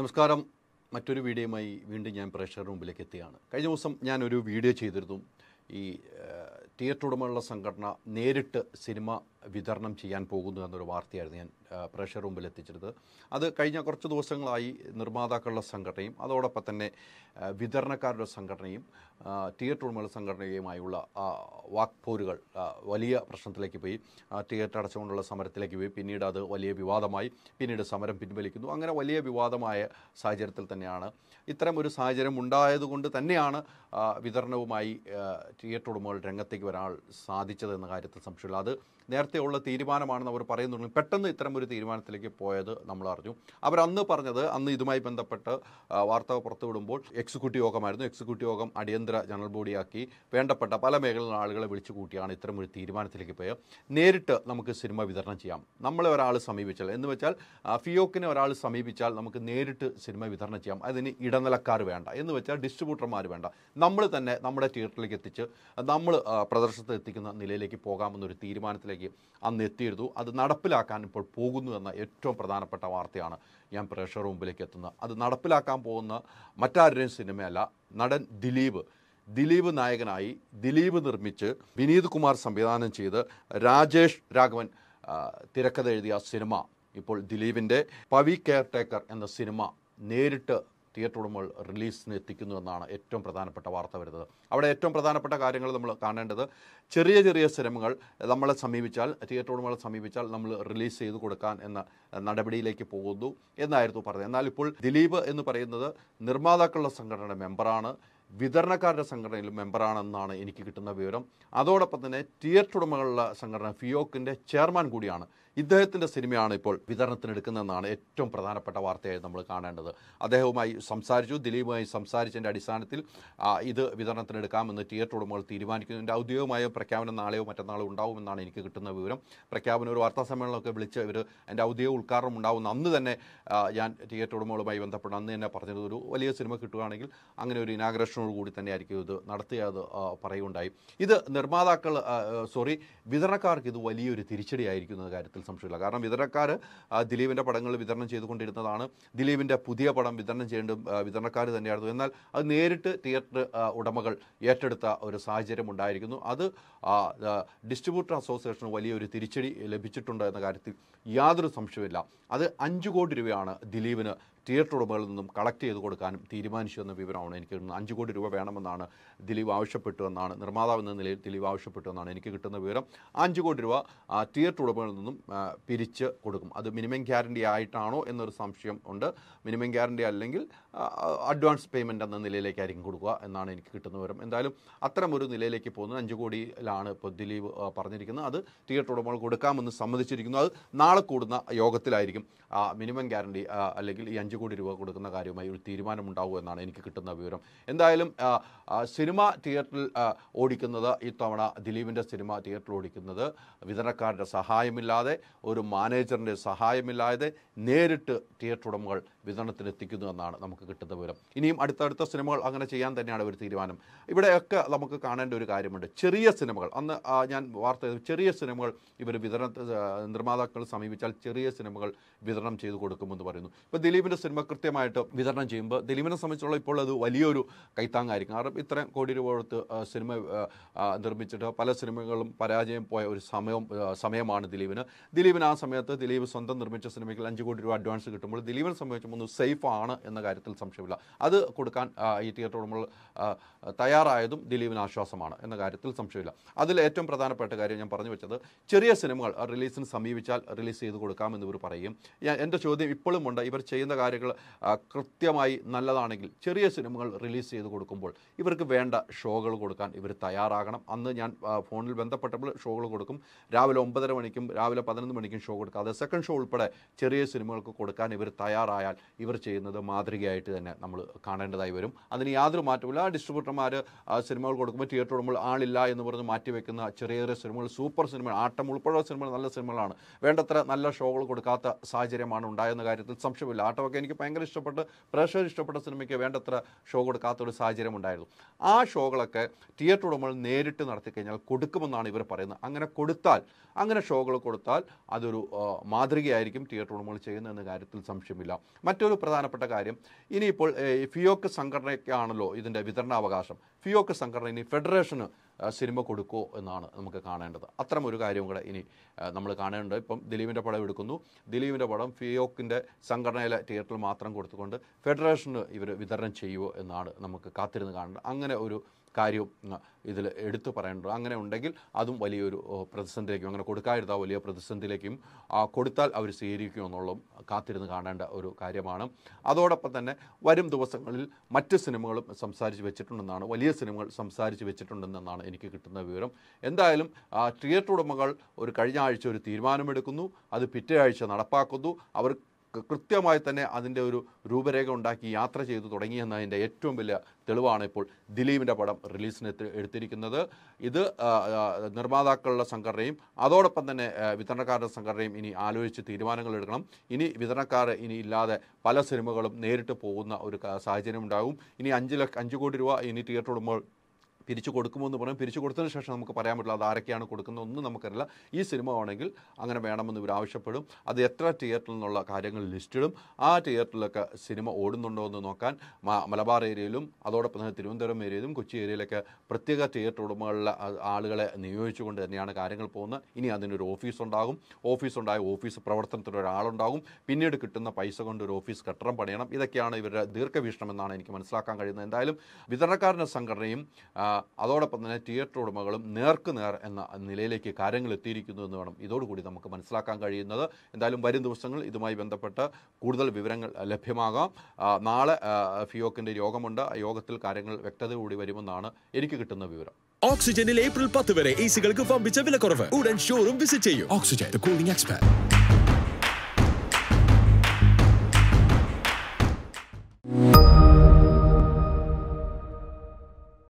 നമസ്കാരം മറ്റൊരു വീഡിയോയുമായി വീണ്ടും ഞാൻ പ്രേക്ഷകരുടെ മുമ്പിലേക്ക് എത്തിയാണ് കഴിഞ്ഞ ദിവസം ഞാനൊരു വീഡിയോ ചെയ്തിരുന്നു ഈ തിയേറ്റർ ഉടമകളുടെ സംഘടന നേരിട്ട് സിനിമ വിതരണം ചെയ്യാൻ പോകുന്നു എന്നൊരു വാർത്തയായിരുന്നു ഞാൻ പ്രഷർ റൂമിൽ എത്തിച്ചിരുന്നത് അത് കഴിഞ്ഞ കുറച്ച് ദിവസങ്ങളായി നിർമ്മാതാക്കളുടെ സംഘടനയും അതോടൊപ്പം തന്നെ വിതരണക്കാരുടെ സംഘടനയും തിയേറ്റർ ഉടമകളുടെ സംഘടനയുമായുള്ള വാക്പോരുകൾ വലിയ പ്രശ്നത്തിലേക്ക് പോയി തിയേറ്റർ അടച്ചുകൊണ്ടുള്ള സമരത്തിലേക്ക് പോയി പിന്നീട് അത് വലിയ വിവാദമായി പിന്നീട് സമരം പിൻവലിക്കുന്നു അങ്ങനെ വലിയ വിവാദമായ സാഹചര്യത്തിൽ തന്നെയാണ് ഇത്തരം ഒരു സാഹചര്യം ഉണ്ടായതുകൊണ്ട് തന്നെയാണ് വിതരണവുമായി തിയേറ്റർ ഉടമകൾ രംഗത്തേക്ക് വരാൻ സാധിച്ചതെന്ന കാര്യത്തിൽ സംശയമില്ല അത് നേരത്തെയുള്ള തീരുമാനമാണെന്ന് അവർ പറയുന്നുണ്ടെങ്കിൽ പെട്ടെന്ന് ഇത്തരം ഒരു തീരുമാനത്തിലേക്ക് പോയത് നമ്മൾ അറിഞ്ഞു അന്ന് പറഞ്ഞത് അന്ന് ഇതുമായി ബന്ധപ്പെട്ട് വാർത്ത പുറത്തുവിടുമ്പോൾ എക്സിക്യൂട്ടീവ് യോഗമായിരുന്നു എക്സിക്യൂട്ടീവ് യോഗം അടിയന്തര ജനറൽ ബോഡിയാക്കി വേണ്ടപ്പെട്ട പല മേഖലകളിലുള്ള ആളുകളെ വിളിച്ചു കൂട്ടിയാണ് ഇത്തരം ഒരു തീരുമാനത്തിലേക്ക് പോയത് നേരിട്ട് നമുക്ക് സിനിമ വിതരണം ചെയ്യാം നമ്മളെ ഒരാൾ സമീപിച്ചാൽ എന്ന് വെച്ചാൽ ഫിയോക്കിനെ ഒരാൾ സമീപിച്ചാൽ നമുക്ക് നേരിട്ട് സിനിമ വിതരണം ചെയ്യാം അതിന് ഇടനിലക്കാർ വേണ്ട എന്ന് വെച്ചാൽ ഡിസ്ട്രിബ്യൂട്ടർമാർ വേണ്ട നമ്മൾ തന്നെ നമ്മുടെ തിയേറ്ററിലേക്ക് എത്തിച്ച് നമ്മൾ പ്രദർശനത്തിൽ എത്തിക്കുന്ന നിലയിലേക്ക് പോകാമെന്നൊരു തീരുമാനത്തിലേക്ക് അവസ്ഥയിലേക്ക് അന്ന് എത്തിയിരുന്നു അത് നടപ്പിലാക്കാൻ ഇപ്പോൾ പോകുന്നു എന്ന ഏറ്റവും പ്രധാനപ്പെട്ട വാർത്തയാണ് ഞാൻ പ്രേക്ഷകർ മുമ്പിലേക്ക് എത്തുന്നത് അത് നടപ്പിലാക്കാൻ പോകുന്ന മറ്റാരുടെയും സിനിമയല്ല നടൻ ദിലീപ് ദിലീപ് നായകനായി ദിലീപ് നിർമ്മിച്ച് വിനീത് കുമാർ സംവിധാനം ചെയ്ത് രാജേഷ് രാഘവൻ തിരക്കഥ എഴുതിയ സിനിമ ഇപ്പോൾ ദിലീപിൻ്റെ പവി കെയർ ടേക്കർ എന്ന സിനിമ നേരിട്ട് തിയേറ്റർ ഉടമകൾ റിലീസിന് എത്തിക്കുന്നു എന്നാണ് ഏറ്റവും പ്രധാനപ്പെട്ട വാർത്ത വരുന്നത് അവിടെ ഏറ്റവും പ്രധാനപ്പെട്ട കാര്യങ്ങൾ നമ്മൾ കാണേണ്ടത് ചെറിയ ചെറിയ സിനിമകൾ നമ്മളെ സമീപിച്ചാൽ തിയേറ്റർ ഉടമകളെ സമീപിച്ചാൽ നമ്മൾ റിലീസ് ചെയ്ത് കൊടുക്കാൻ എന്ന നടപടിയിലേക്ക് പോകുന്നു എന്നായിരുന്നു പറഞ്ഞത് എന്നാൽ ഇപ്പോൾ ദിലീപ് എന്ന് പറയുന്നത് നിർമ്മാതാക്കളുടെ സംഘടനയുടെ മെമ്പറാണ് വിതരണക്കാരുടെ സംഘടനയിൽ മെമ്പറാണെന്നാണ് എനിക്ക് കിട്ടുന്ന വിവരം അതോടൊപ്പം തന്നെ തിയേറ്റർ ഉടമകളുടെ സംഘടന ഫിയോക്കിൻ്റെ ചെയർമാൻ കൂടിയാണ് ഇദ്ദേഹത്തിൻ്റെ സിനിമയാണ് ഇപ്പോൾ വിതരണത്തിനെടുക്കുന്നതെന്നാണ് ഏറ്റവും പ്രധാനപ്പെട്ട വാർത്തയായി നമ്മൾ കാണേണ്ടത് അദ്ദേഹവുമായി സംസാരിച്ചു ദിലീപുമായി സംസാരിച്ചതിൻ്റെ അടിസ്ഥാനത്തിൽ ഇത് വിതരണത്തിനെടുക്കാമെന്ന് തിയേറ്റർ ഉടമകൾ തീരുമാനിക്കുന്നു എൻ്റെ ഔദ്യോഗികമായ പ്രഖ്യാപനം നാളെയോ മറ്റന്നാളോ ഉണ്ടാവുമെന്നാണ് എനിക്ക് കിട്ടുന്ന വിവരം പ്രഖ്യാപനം ഒരു വാർത്താ സമ്മേളനമൊക്കെ വിളിച്ച് ഇവർ എൻ്റെ ഔദ്യോഗിക ഉദ്ഘാടനം ഉണ്ടാവുന്ന അന്ന് തന്നെ ഞാൻ തിയേറ്റർ ഉടമകളുമായി ബന്ധപ്പെട്ട് അന്ന് തന്നെ പറഞ്ഞത് ഒരു വലിയ സിനിമ കിട്ടുകയാണെങ്കിൽ അങ്ങനെ ഒരു ഇനാഗ്രേഷനോട് കൂടി തന്നെയായിരിക്കും ഇത് നടത്തിയത് പറയുകയുണ്ടായി ഇത് നിർമ്മാതാക്കൾ സോറി വിതരണക്കാർക്ക് ഇത് വലിയൊരു തിരിച്ചടിയായിരിക്കുന്ന കാര്യത്തിൽ കാര്യത്തിൽ സംശയമില്ല കാരണം വിതരണക്കാർ ദിലീപിൻ്റെ പടങ്ങൾ വിതരണം ചെയ്തുകൊണ്ടിരുന്നതാണ് ദിലീപിൻ്റെ പുതിയ പടം വിതരണം ചെയ്യേണ്ട വിതരണക്കാർ തന്നെയായിരുന്നു എന്നാൽ അത് നേരിട്ട് തിയേറ്റർ ഉടമകൾ ഏറ്റെടുത്ത ഒരു സാഹചര്യം ഉണ്ടായിരിക്കുന്നു അത് ഡിസ്ട്രിബ്യൂട്ടർ അസോസിയേഷന് വലിയൊരു തിരിച്ചടി ലഭിച്ചിട്ടുണ്ട് എന്ന കാര്യത്തിൽ യാതൊരു സംശയമില്ല അത് അഞ്ച് കോടി രൂപയാണ് ദിലീപിന് തിയേറ്റർ ഉടമകളിൽ നിന്നും കളക്ട് ചെയ്ത് കൊടുക്കാനും തീരുമാനിച്ചു എന്ന വിവരമാണ് എനിക്ക് കിട്ടുന്നത് അഞ്ച് കോടി രൂപ വേണമെന്നാണ് ദിലീപ് ആവശ്യപ്പെട്ടു എന്നാണ് നിർമ്മാതാവ് എന്ന നിലയിൽ ദിലീപ് ആവശ്യപ്പെട്ടു എന്നാണ് എനിക്ക് കിട്ടുന്ന വിവരം അഞ്ച് കോടി രൂപ തിയേറ്റർ ഉടമകളിൽ നിന്നും പിരിച്ച് കൊടുക്കും അത് മിനിമം ഗ്യാരണ്ടി ആയിട്ടാണോ എന്നൊരു സംശയം ഉണ്ട് മിനിമം ഗ്യാരണ്ടി അല്ലെങ്കിൽ അഡ്വാൻസ് പേയ്മെൻ്റ് എന്ന നിലയിലേക്കായിരിക്കും കൊടുക്കുക എന്നാണ് എനിക്ക് കിട്ടുന്ന വിവരം എന്തായാലും അത്തരം ഒരു നിലയിലേക്ക് പോകുന്നത് അഞ്ച് കോടിയിലാണ് ഇപ്പോൾ ദിലീപ് പറഞ്ഞിരിക്കുന്നത് അത് തിയേറ്റർ ഉടമകൾ കൊടുക്കാമെന്ന് സമ്മതിച്ചിരിക്കുന്നു അത് നാളെ കൂടുന്ന യോഗത്തിലായിരിക്കും മിനിമം ഗ്യാരണ്ടി അല്ലെങ്കിൽ ഈ അഞ്ച് കോടി രൂപ കൊടുക്കുന്ന കാര്യമായി ഒരു തീരുമാനമുണ്ടാകും എന്നാണ് എനിക്ക് കിട്ടുന്ന വിവരം എന്തായാലും സിനിമ തിയേറ്ററിൽ ഓടിക്കുന്നത് ഇത്തവണ ദിലീപിൻ്റെ സിനിമ തിയേറ്ററിൽ ഓടിക്കുന്നത് വിതരണക്കാരുടെ സഹായമില്ലാതെ ഒരു മാനേജറിൻ്റെ സഹായമില്ലാതെ നേരിട്ട് തിയേറ്റർ ഉടമകൾ വിതരണത്തിന് എത്തിക്കുന്നു എന്നാണ് നമുക്ക് കിട്ടുന്ന വിവരം ഇനിയും അടുത്തടുത്ത സിനിമകൾ അങ്ങനെ ചെയ്യാൻ തന്നെയാണ് ഒരു തീരുമാനം ഇവിടെയൊക്കെ നമുക്ക് കാണേണ്ട ഒരു കാര്യമുണ്ട് ചെറിയ സിനിമകൾ അന്ന് ഞാൻ വാർത്ത ചെറിയ സിനിമകൾ ഇവർ വിതരണ നിർമ്മാതാക്കൾ സമീപിച്ചാൽ ചെറിയ സിനിമകൾ വിതരണം ചെയ്തു കൊടുക്കുമെന്ന് പറയുന്നു ഇപ്പോൾ ദിലീപിൻ്റെ സിനിമ കൃത്യമായിട്ട് വിതരണം ചെയ്യുമ്പോൾ ദിലീപിനെ സംബന്ധിച്ചുള്ള ഇപ്പോൾ അത് വലിയൊരു കൈത്താങ്ങായിരിക്കും കാരണം ഇത്രയും കോടി രൂപ കൊടുത്ത് സിനിമ നിർമ്മിച്ചിട്ട് പല സിനിമകളും പരാജയം പോയ ഒരു സമയം സമയമാണ് ദിലീപിന് ദിലീപിന് ആ സമയത്ത് ദിലീപ് സ്വന്തം നിർമ്മിച്ച സിനിമയ്ക്ക് അഞ്ച് കോടി രൂപ അഡ്വാൻസ് കിട്ടുമ്പോൾ ദിലീപിനെ സംബന്ധിച്ചും ഒന്ന് സേഫ് ആണ് എന്ന കാര്യത്തിൽ സംശയമില്ല അത് കൊടുക്കാൻ ഈ തിയേറ്റർ ഉടമകൾ തയ്യാറായതും ദിലീപിന് ആശ്വാസമാണ് എന്ന കാര്യത്തിൽ സംശയമില്ല അതിൽ ഏറ്റവും പ്രധാനപ്പെട്ട കാര്യം ഞാൻ പറഞ്ഞു വെച്ചത് ചെറിയ സിനിമകൾ റിലീസിന് സമീപിച്ചാൽ റിലീസ് ചെയ്ത് കൊടുക്കാമെന്ന് ഇവർ പറയും എൻ്റെ ചോദ്യം ഇപ്പോഴും ഉണ്ട് ഇവർ ചെയ്യുന്ന കാര്യങ്ങൾ കാര്യങ്ങൾ കൃത്യമായി നല്ലതാണെങ്കിൽ ചെറിയ സിനിമകൾ റിലീസ് ചെയ്ത് കൊടുക്കുമ്പോൾ ഇവർക്ക് വേണ്ട ഷോകൾ കൊടുക്കാൻ ഇവർ തയ്യാറാകണം അന്ന് ഞാൻ ഫോണിൽ ബന്ധപ്പെട്ടപ്പോൾ ഷോകൾ കൊടുക്കും രാവിലെ ഒമ്പതര മണിക്കും രാവിലെ പതിനൊന്ന് മണിക്കും ഷോ കൊടുക്കുക അത് സെക്കൻഡ് ഷോ ഉൾപ്പെടെ ചെറിയ സിനിമകൾക്ക് കൊടുക്കാൻ ഇവർ തയ്യാറായാൽ ഇവർ ചെയ്യുന്നത് മാതൃകയായിട്ട് തന്നെ നമ്മൾ കാണേണ്ടതായി വരും അതിന് യാതൊരു മാറ്റമില്ല ഡിസ്ട്രിബ്യൂട്ടർമാർ സിനിമകൾ കൊടുക്കുമ്പോൾ തിയേറ്റർ ഇടുമ്പോൾ ആളില്ല എന്ന് പറഞ്ഞ് മാറ്റിവെക്കുന്ന ചെറിയ ചെറിയ സിനിമകൾ സൂപ്പർ സിനിമ ആട്ടം ഉൾപ്പെടെ സിനിമകൾ നല്ല സിനിമകളാണ് വേണ്ടത്ര നല്ല ഷോകൾ കൊടുക്കാത്ത സാഹചര്യമാണ് ഉണ്ടായെന്ന കാര്യത്തിൽ സംശയമില്ല ആട്ടമൊക്കെ സിനിമയ്ക്ക് എനിക്ക് ഭയങ്കര ഇഷ്ടപ്പെട്ട് പ്രേക്ഷകർ ഇഷ്ടപ്പെട്ട സിനിമയ്ക്ക് വേണ്ടത്ര ഷോ കൊടുക്കാത്തൊരു സാഹചര്യം ഉണ്ടായിരുന്നു ആ ഷോകളൊക്കെ തിയേറ്റർ ഉടമകൾ നേരിട്ട് നടത്തിക്കഴിഞ്ഞാൽ കൊടുക്കുമെന്നാണ് ഇവർ പറയുന്നത് അങ്ങനെ കൊടുത്താൽ അങ്ങനെ ഷോകൾ കൊടുത്താൽ അതൊരു മാതൃകയായിരിക്കും തിയേറ്റർ ഉടമകൾ ചെയ്യുന്നതെന്ന കാര്യത്തിൽ സംശയമില്ല മറ്റൊരു പ്രധാനപ്പെട്ട കാര്യം ഇനിയിപ്പോൾ ഫിയോക്ക് സംഘടനയ്ക്കാണല്ലോ ഇതിൻ്റെ വിതരണാവകാശം ഫിയോക്ക് സംഘടന ഇനി ഫെഡറേഷന് സിനിമ കൊടുക്കുമോ എന്നാണ് നമുക്ക് കാണേണ്ടത് അത്തരം ഒരു കാര്യം കൂടെ ഇനി നമ്മൾ കാണേണ്ടത് ഇപ്പം ദിലീപിൻ്റെ പടം എടുക്കുന്നു ദിലീപിൻ്റെ പടം ഫിയോക്കിൻ്റെ സംഘടനയിലെ തിയേറ്ററിൽ മാത്രം കൊടുത്തുകൊണ്ട് ഫെഡറേഷന് ഇവർ വിതരണം ചെയ്യുമോ എന്നാണ് നമുക്ക് കാത്തിരുന്ന് കാണേണ്ടത് അങ്ങനെ ഒരു കാര്യവും ഇതിൽ എടുത്തു പറയേണ്ടത് അങ്ങനെ ഉണ്ടെങ്കിൽ അതും വലിയൊരു പ്രതിസന്ധിയിലേക്കും അങ്ങനെ കൊടുക്കാതിരുന്ന വലിയ പ്രതിസന്ധിയിലേക്കും കൊടുത്താൽ അവർ സ്വീകരിക്കും എന്നുള്ളതും കാത്തിരുന്ന് കാണേണ്ട ഒരു കാര്യമാണ് അതോടൊപ്പം തന്നെ വരും ദിവസങ്ങളിൽ മറ്റ് സിനിമകളും സംസാരിച്ച് വെച്ചിട്ടുണ്ടെന്നാണ് വലിയ സിനിമകൾ സംസാരിച്ച് വെച്ചിട്ടുണ്ടെന്നാണ് എനിക്ക് കിട്ടുന്ന വിവരം എന്തായാലും തിയേറ്റർ ഉടമകൾ ഒരു കഴിഞ്ഞ ആഴ്ച ഒരു തീരുമാനമെടുക്കുന്നു അത് പിറ്റേ ആഴ്ച നടപ്പാക്കുന്നു അവർ കൃത്യമായി തന്നെ അതിൻ്റെ ഒരു രൂപരേഖ ഉണ്ടാക്കി യാത്ര ചെയ്തു തുടങ്ങിയെന്നതിൻ്റെ ഏറ്റവും വലിയ തെളിവാണ് ഇപ്പോൾ ദിലീപിൻ്റെ പടം റിലീസിന് എടുത്തിരിക്കുന്നത് ഇത് നിർമ്മാതാക്കളുടെ സംഘടനയും അതോടൊപ്പം തന്നെ വിതരണക്കാരുടെ സംഘടനയും ഇനി ആലോചിച്ച് തീരുമാനങ്ങൾ എടുക്കണം ഇനി വിതരണക്കാർ ഇനി ഇല്ലാതെ പല സിനിമകളും നേരിട്ട് പോകുന്ന ഒരു സാഹചര്യം ഉണ്ടാകും ഇനി അഞ്ച് ലക്ഷം അഞ്ച് കോടി രൂപ ഇനി തിയേറ്റർ ഉടമകൾ തിരിച്ചു കൊടുക്കുമെന്ന് പറയും തിരിച്ചു കൊടുത്തതിന് ശേഷം നമുക്ക് പറയാൻ പറ്റില്ല അത് ആരൊക്കെയാണ് കൊടുക്കുന്നത് ഒന്നും നമുക്കറിയില്ല ഈ സിനിമ ആണെങ്കിൽ അങ്ങനെ വേണമെന്ന് ഇവർ ആവശ്യപ്പെടും അത് എത്ര തിയേറ്ററിൽ നിന്നുള്ള കാര്യങ്ങൾ ലിസ്റ്റിടും ആ തിയേറ്ററിലൊക്കെ സിനിമ ഓടുന്നുണ്ടോ എന്ന് നോക്കാൻ മലബാർ ഏരിയയിലും അതോടൊപ്പം തന്നെ തിരുവനന്തപുരം ഏരിയയിലും കൊച്ചി ഏരിയയിലൊക്കെ പ്രത്യേക തിയേറ്റർ ഉടമകളിലെ ആളുകളെ നിയോഗിച്ചുകൊണ്ട് തന്നെയാണ് കാര്യങ്ങൾ പോകുന്നത് ഇനി അതിനൊരു ഓഫീസ് ഉണ്ടാകും ഓഫീസ് ഉണ്ടായ ഓഫീസ് പ്രവർത്തനത്തിന് ഒരാളുണ്ടാകും പിന്നീട് കിട്ടുന്ന പൈസ കൊണ്ട് ഒരു ഓഫീസ് കെട്ടിടം പണിയണം ഇതൊക്കെയാണ് ഇവരുടെ ദീർഘവീക്ഷണം എന്നാണ് എനിക്ക് മനസ്സിലാക്കാൻ കഴിയുന്നത് എന്തായാലും വിതരണക്കാരൻ്റെ സംഘടനയും അതോടൊപ്പം തന്നെ തിയേറ്റർ ഉടമകളും നേർക്കുനേർ എന്ന നിലയിലേക്ക് കാര്യങ്ങൾ എത്തിയിരിക്കുന്നു എന്ന് വേണം ഇതോടുകൂടി നമുക്ക് മനസ്സിലാക്കാൻ കഴിയുന്നത് എന്തായാലും വരും ദിവസങ്ങൾ ഇതുമായി ബന്ധപ്പെട്ട് കൂടുതൽ വിവരങ്ങൾ ലഭ്യമാകാം നാളെ ഫിയോക്കിന്റെ യോഗമുണ്ട് യോഗത്തിൽ കാര്യങ്ങൾ വ്യക്തത കൂടി വരുമെന്നാണ് എനിക്ക് കിട്ടുന്ന വിവരം ഓക്സിജനിൽ ഏപ്രിൽ പത്ത് വരെ എസികൾക്ക് പമ്പിച്ച കുറവ് ഉടൻ ഷോറും വിസിറ്റ് ചെയ്യും ഓക്സിജൻ